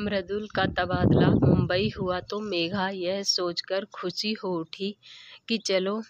मृदुल का तबादला मुंबई हुआ तो मेघा यह सोचकर खुशी हो उठी कि चलो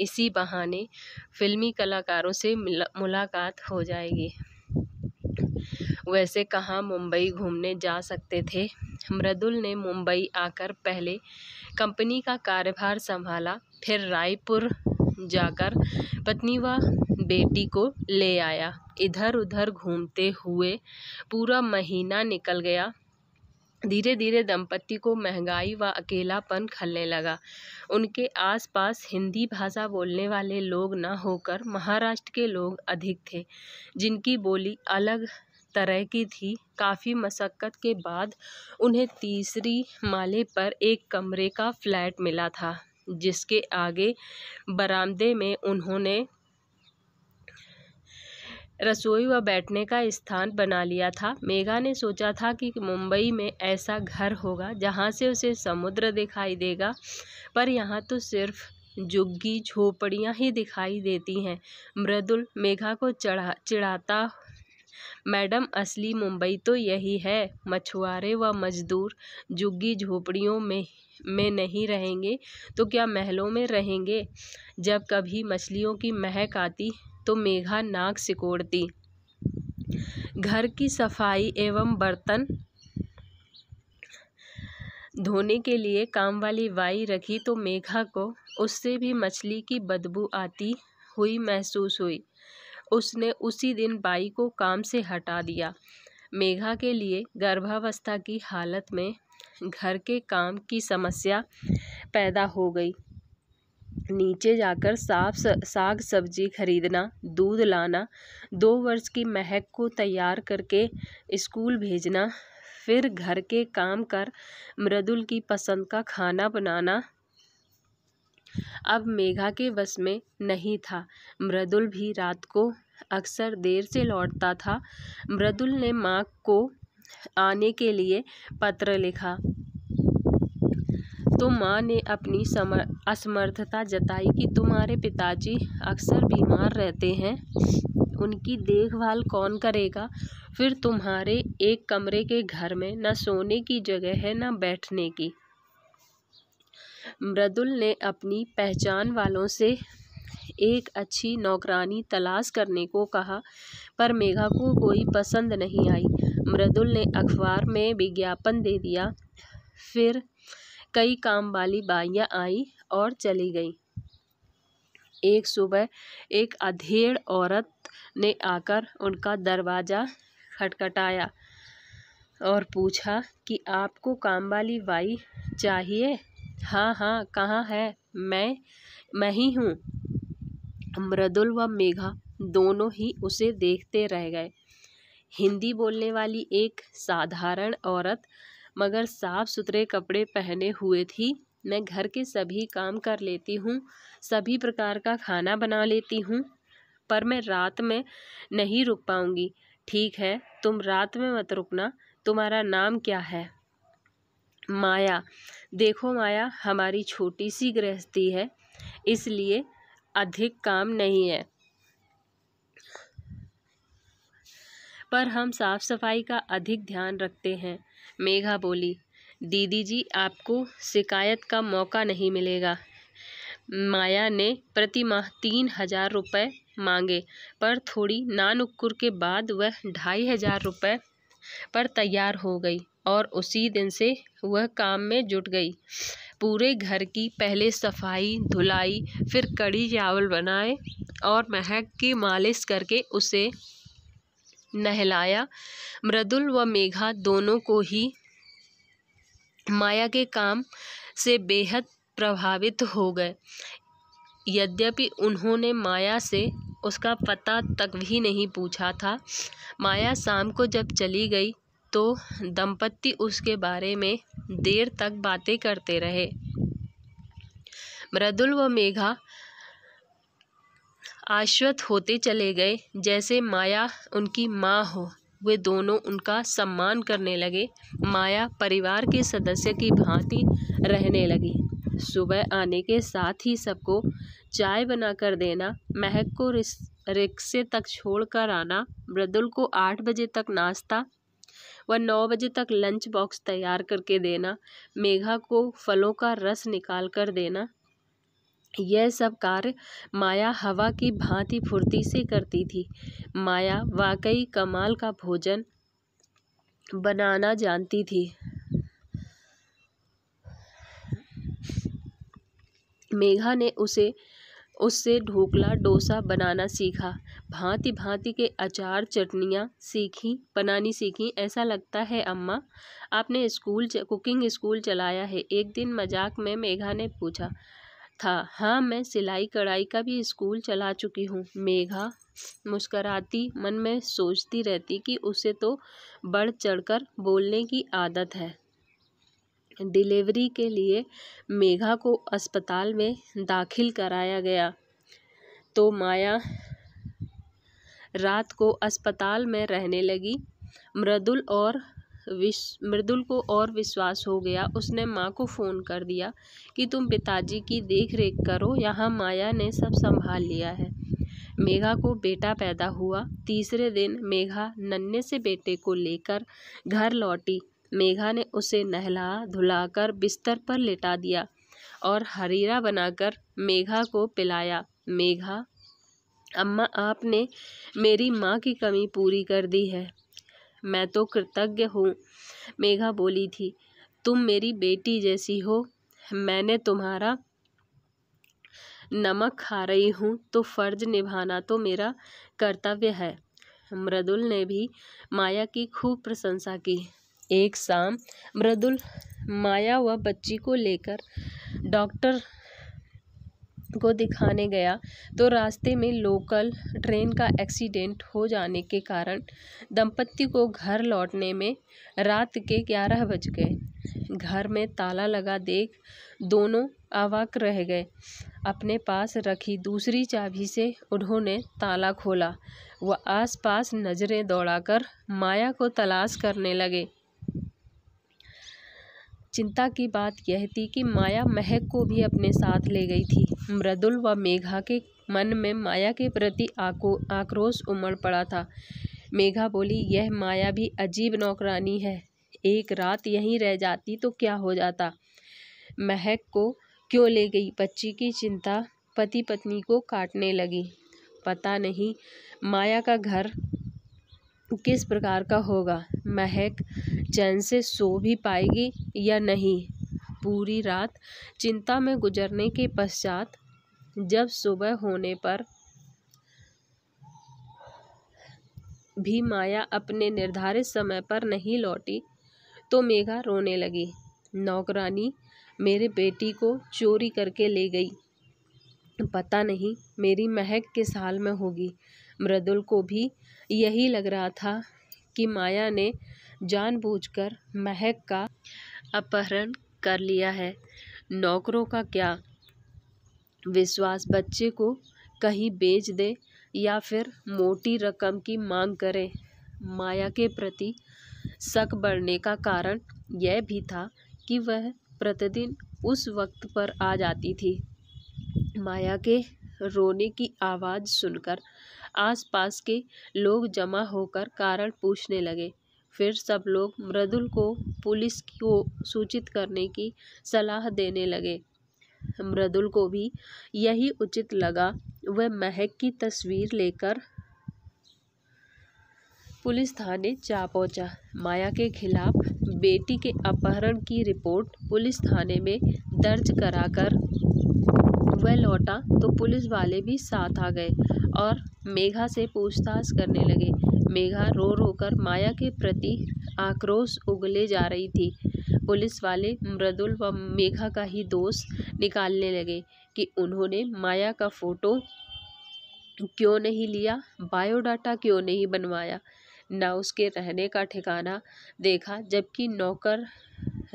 इसी बहाने फिल्मी कलाकारों से मुलाकात हो जाएगी वैसे कहाँ मुंबई घूमने जा सकते थे मृदुल ने मुंबई आकर पहले कंपनी का कार्यभार संभाला फिर रायपुर जाकर पत्नी व बेटी को ले आया इधर उधर घूमते हुए पूरा महीना निकल गया धीरे धीरे दंपति को महंगाई व अकेलापन खलने लगा उनके आसपास हिंदी भाषा बोलने वाले लोग न होकर महाराष्ट्र के लोग अधिक थे जिनकी बोली अलग तरह की थी काफ़ी मशक्क़त के बाद उन्हें तीसरी माले पर एक कमरे का फ्लैट मिला था जिसके आगे बरामदे में उन्होंने रसोई व बैठने का स्थान बना लिया था मेघा ने सोचा था कि मुंबई में ऐसा घर होगा जहाँ से उसे समुद्र दिखाई देगा पर यहाँ तो सिर्फ झुग्गी झोपड़ियाँ ही दिखाई देती हैं मृदुल मेघा को चढ़ा चिढ़ाता मैडम असली मुंबई तो यही है मछुआरे व मजदूर झुग्गी झोपड़ियों में में नहीं रहेंगे तो क्या महलों में रहेंगे जब कभी मछलियों की महक आती तो मेघा नाक सिकोड़ती घर की सफाई एवं बर्तन धोने के लिए काम वाली बाई रखी तो मेघा को उससे भी मछली की बदबू आती हुई महसूस हुई उसने उसी दिन बाई को काम से हटा दिया मेघा के लिए गर्भावस्था की हालत में घर के काम की समस्या पैदा हो गई नीचे जाकर साफ साग सब्जी खरीदना दूध लाना दो वर्ष की महक को तैयार करके स्कूल भेजना फिर घर के काम कर मृदुल की पसंद का खाना बनाना अब मेघा के बस में नहीं था मृदुल भी रात को अक्सर देर से लौटता था मृदुल ने माँ को आने के लिए पत्र लिखा तो माँ ने अपनी असमर्थता जताई कि तुम्हारे पिताजी अक्सर बीमार रहते हैं उनकी देखभाल कौन करेगा फिर तुम्हारे एक कमरे के घर में न सोने की जगह है न बैठने की मृदुल ने अपनी पहचान वालों से एक अच्छी नौकरानी तलाश करने को कहा पर मेघा को कोई पसंद नहीं आई मृदुल ने अखबार में विज्ञापन दे दिया फिर कई काम वाली बाइयाँ आई और चली गईं एक सुबह एक अधेड़ औरत ने आकर उनका दरवाज़ा खटखटाया और पूछा कि आपको काम वाली बाई चाहिए हाँ हाँ कहाँ है मैं मैं ही हूँ मृदुल व मेघा दोनों ही उसे देखते रह गए हिंदी बोलने वाली एक साधारण औरत मगर साफ़ सुथरे कपड़े पहने हुए थी मैं घर के सभी काम कर लेती हूँ सभी प्रकार का खाना बना लेती हूँ पर मैं रात में नहीं रुक पाऊँगी ठीक है तुम रात में मत रुकना तुम्हारा नाम क्या है माया देखो माया हमारी छोटी सी गृहस्थी है इसलिए अधिक काम नहीं है पर हम साफ सफाई का अधिक ध्यान रखते हैं मेघा बोली दीदी जी आपको शिकायत का मौका नहीं मिलेगा माया ने प्रति माह तीन हजार रुपये मांगे पर थोड़ी नानुक्कुर के बाद वह ढाई हजार रुपये पर तैयार हो गई और उसी दिन से वह काम में जुट गई पूरे घर की पहले सफाई धुलाई फिर कड़ी चावल बनाए और महक की मालिश करके उसे नहलाया मृदुल व मेघा दोनों को ही माया के काम से बेहद प्रभावित हो गए यद्यपि उन्होंने माया से उसका पता तक भी नहीं पूछा था माया शाम को जब चली गई तो दंपत्ति उसके बारे में देर तक बातें करते रहे मृदुल व मेघा आश्वत होते चले गए जैसे माया उनकी माँ हो वे दोनों उनका सम्मान करने लगे माया परिवार के सदस्य की भांति रहने लगी सुबह आने के साथ ही सबको चाय बना कर देना महक को रिक्शे तक छोड़ कर आना मृदुल को आठ बजे तक नाश्ता व नौ बजे तक लंच बॉक्स तैयार करके देना मेघा को फलों का रस निकाल कर देना यह सब कार्य माया हवा की भांति फुर्ती से करती थी माया वाकई कमाल का भोजन बनाना जानती थी मेघा ने उसे उससे ढोकला डोसा बनाना सीखा भांति भांति के अचार चटनियाँ सीखी बनानी सीखी ऐसा लगता है अम्मा आपने स्कूल कुकिंग स्कूल चलाया है एक दिन मजाक में मेघा ने पूछा था हाँ मैं सिलाई कढ़ाई का भी स्कूल चला चुकी हूँ मेघा मुस्कराती मन में सोचती रहती कि उसे तो बढ़ चढ़कर बोलने की आदत है डिलीवरी के लिए मेघा को अस्पताल में दाखिल कराया गया तो माया रात को अस्पताल में रहने लगी मृदुल और विश मृदुल को और विश्वास हो गया उसने माँ को फ़ोन कर दिया कि तुम पिताजी की देख रेख करो यहाँ माया ने सब संभाल लिया है मेघा को बेटा पैदा हुआ तीसरे दिन मेघा नन्हे से बेटे को लेकर घर लौटी मेघा ने उसे नहला धुलाकर बिस्तर पर लेटा दिया और हरीरा बनाकर मेघा को पिलाया मेघा अम्मा आपने मेरी माँ की कमी पूरी कर दी है मैं तो कृतज्ञ हूँ मेघा बोली थी तुम मेरी बेटी जैसी हो मैंने तुम्हारा नमक खा रही हूँ तो फ़र्ज निभाना तो मेरा कर्तव्य है मृदुल ने भी माया की खूब प्रशंसा की एक शाम मृदुल माया व बच्ची को लेकर डॉक्टर को दिखाने गया तो रास्ते में लोकल ट्रेन का एक्सीडेंट हो जाने के कारण दंपति को घर लौटने में रात के ग्यारह बज गए घर में ताला लगा देख दोनों आवाक रह गए अपने पास रखी दूसरी चाबी से उन्होंने ताला खोला वह आसपास नज़रें दौड़ाकर माया को तलाश करने लगे चिंता की बात यह थी कि माया महक को भी अपने साथ ले गई थी मृदुल व मेघा के मन में माया के प्रति आको आक्रोश उमड़ पड़ा था मेघा बोली यह माया भी अजीब नौकरानी है एक रात यहीं रह जाती तो क्या हो जाता महक को क्यों ले गई बच्ची की चिंता पति पत्नी को काटने लगी पता नहीं माया का घर किस प्रकार का होगा महक चैन से सो भी पाएगी या नहीं पूरी रात चिंता में गुजरने के पश्चात जब सुबह होने पर भी माया अपने निर्धारित समय पर नहीं लौटी तो मेघा रोने लगी नौकरानी मेरे बेटी को चोरी करके ले गई पता नहीं मेरी महक किस हाल में होगी मृदुल को भी यही लग रहा था कि माया ने जानबूझकर महक का अपहरण कर लिया है नौकरों का क्या विश्वास बच्चे को कहीं बेच दे या फिर मोटी रकम की मांग करें माया के प्रति शक बढ़ने का कारण यह भी था कि वह प्रतिदिन उस वक्त पर आ जाती थी माया के रोने की आवाज़ सुनकर आसपास के लोग जमा होकर कारण पूछने लगे फिर सब लोग मृदुल को पुलिस को सूचित करने की सलाह देने लगे मृदुल को भी यही उचित लगा वह महक की तस्वीर लेकर पुलिस थाने जा पहुंचा माया के खिलाफ बेटी के अपहरण की रिपोर्ट पुलिस थाने में दर्ज कराकर वह लौटा तो पुलिस वाले भी साथ आ गए और मेघा से पूछताछ करने लगे मेघा रो रो कर माया के प्रति आक्रोश उगले जा रही थी पुलिस वाले मृदुल व मेघा का ही दोष निकालने लगे कि उन्होंने माया का फ़ोटो क्यों नहीं लिया बायोडाटा क्यों नहीं बनवाया ना उसके रहने का ठिकाना देखा जबकि नौकर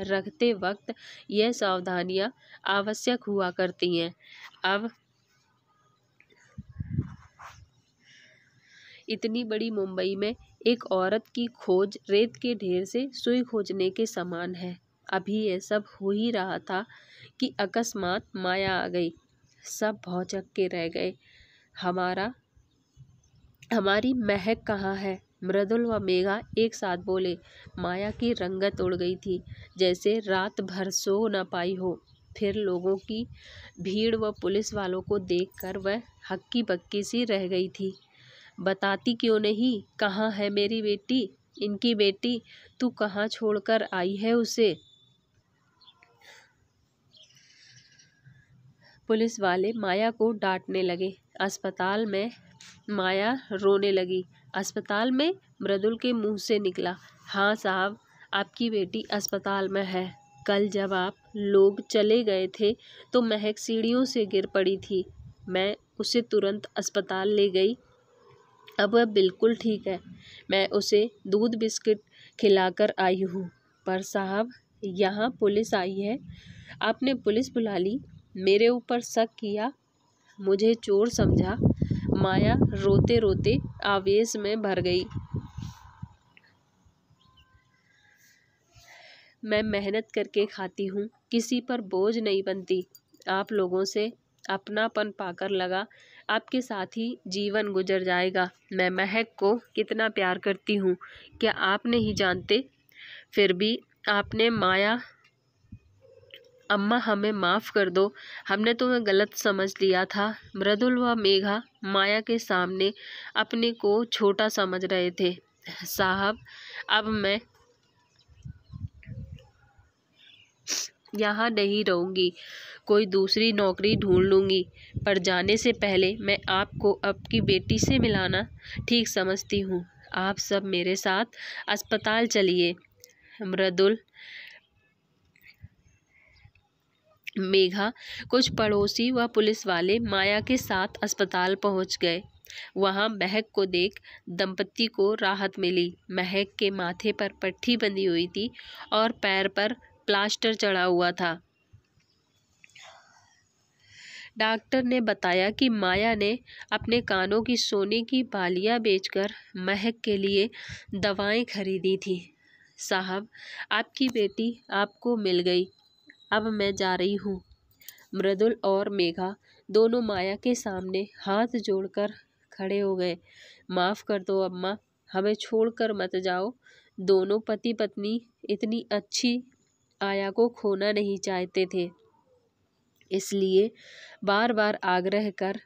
रखते वक्त यह सावधानियां आवश्यक हुआ करती हैं अब इतनी बड़ी मुंबई में एक औरत की खोज रेत के ढेर से सुई खोजने के समान है अभी यह सब हो ही रहा था कि अकस्मात माया आ गई सब भौचक के रह गए हमारा हमारी महक कहाँ है मृदुल व मेघा एक साथ बोले माया की रंगत उड़ गई थी जैसे रात भर सो न पाई हो फिर लोगों की भीड़ व पुलिस वालों को देखकर वह हक्की बक्की सी रह गई थी बताती क्यों नहीं कहाँ है मेरी बेटी इनकी बेटी तू कहाँ छोड़कर आई है उसे पुलिस वाले माया को डांटने लगे अस्पताल में माया रोने लगी अस्पताल में मृदुल के मुंह से निकला हाँ साहब आपकी बेटी अस्पताल में है कल जब आप लोग चले गए थे तो महक सीढ़ियों से गिर पड़ी थी मैं उसे तुरंत अस्पताल ले गई अब वह बिल्कुल ठीक है मैं उसे दूध बिस्किट खिलाकर आई हूँ पर साहब यहाँ पुलिस आई है आपने पुलिस बुला ली मेरे ऊपर शक किया मुझे चोर समझा माया रोते रोते आवेश में भर गई मैं मेहनत करके खाती हूँ किसी पर बोझ नहीं बनती आप लोगों से अपनापन पाकर लगा आपके साथ ही जीवन गुजर जाएगा मैं महक को कितना प्यार करती हूँ क्या आप नहीं जानते फिर भी आपने माया अम्मा हमें माफ़ कर दो हमने तुम्हें गलत समझ लिया था मृदुल व मेघा माया के सामने अपने को छोटा समझ रहे थे साहब अब मैं यहाँ नहीं रहूँगी कोई दूसरी नौकरी ढूंढ लूँगी पर जाने से पहले मैं आपको आपकी बेटी से मिलाना ठीक समझती हूँ आप सब मेरे साथ अस्पताल चलिए मृदुल मेघा कुछ पड़ोसी व पुलिस वाले माया के साथ अस्पताल पहुंच गए वहां महक को देख दंपति को राहत मिली महक के माथे पर पट्टी बंधी हुई थी और पैर पर प्लास्टर चढ़ा हुआ था डॉक्टर ने बताया कि माया ने अपने कानों की सोने की बालियां बेचकर महक के लिए दवाएं खरीदी थी साहब आपकी बेटी आपको मिल गई अब मैं जा रही हूँ मृदुल और मेघा दोनों माया के सामने हाथ जोड़कर खड़े हो गए माफ़ कर दो अम्मा हमें छोड़कर मत जाओ दोनों पति पत्नी इतनी अच्छी आया को खोना नहीं चाहते थे इसलिए बार बार आग्रह कर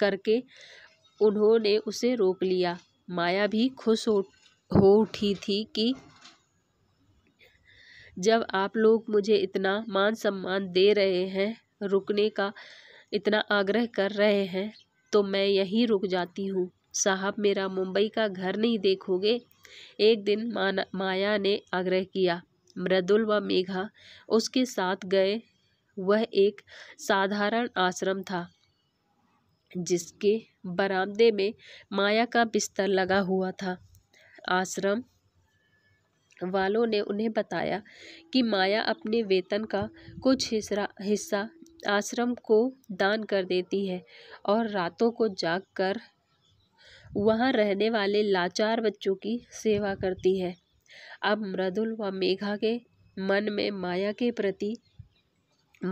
करके उन्होंने उसे रोक लिया माया भी खुश हो हो उठी थी कि जब आप लोग मुझे इतना मान सम्मान दे रहे हैं रुकने का इतना आग्रह कर रहे हैं तो मैं यहीं रुक जाती हूँ साहब मेरा मुंबई का घर नहीं देखोगे एक दिन माना माया ने आग्रह किया मृदुल व मेघा उसके साथ गए वह एक साधारण आश्रम था जिसके बरामदे में माया का बिस्तर लगा हुआ था आश्रम वालों ने उन्हें बताया कि माया अपने वेतन का कुछ हिस्सा आश्रम को दान कर देती है और रातों को जाग कर वहाँ रहने वाले लाचार बच्चों की सेवा करती है अब मृदुल व मेघा के मन में माया के प्रति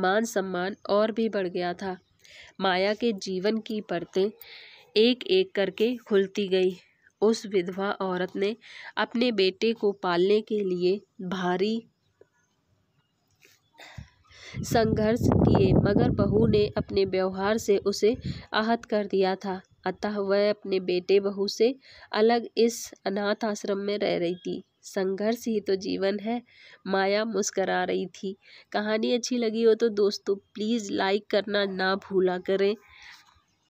मान सम्मान और भी बढ़ गया था माया के जीवन की परतें एक एक करके खुलती गई उस विधवा औरत ने अपने बेटे को पालने के लिए भारी संघर्ष किए मगर बहू ने अपने व्यवहार से उसे आहत कर दिया था अतः वह अपने बेटे बहू से अलग इस अनाथ आश्रम में रह रही थी संघर्ष ही तो जीवन है माया मुस्करा रही थी कहानी अच्छी लगी हो तो दोस्तों प्लीज़ लाइक करना ना भूला करें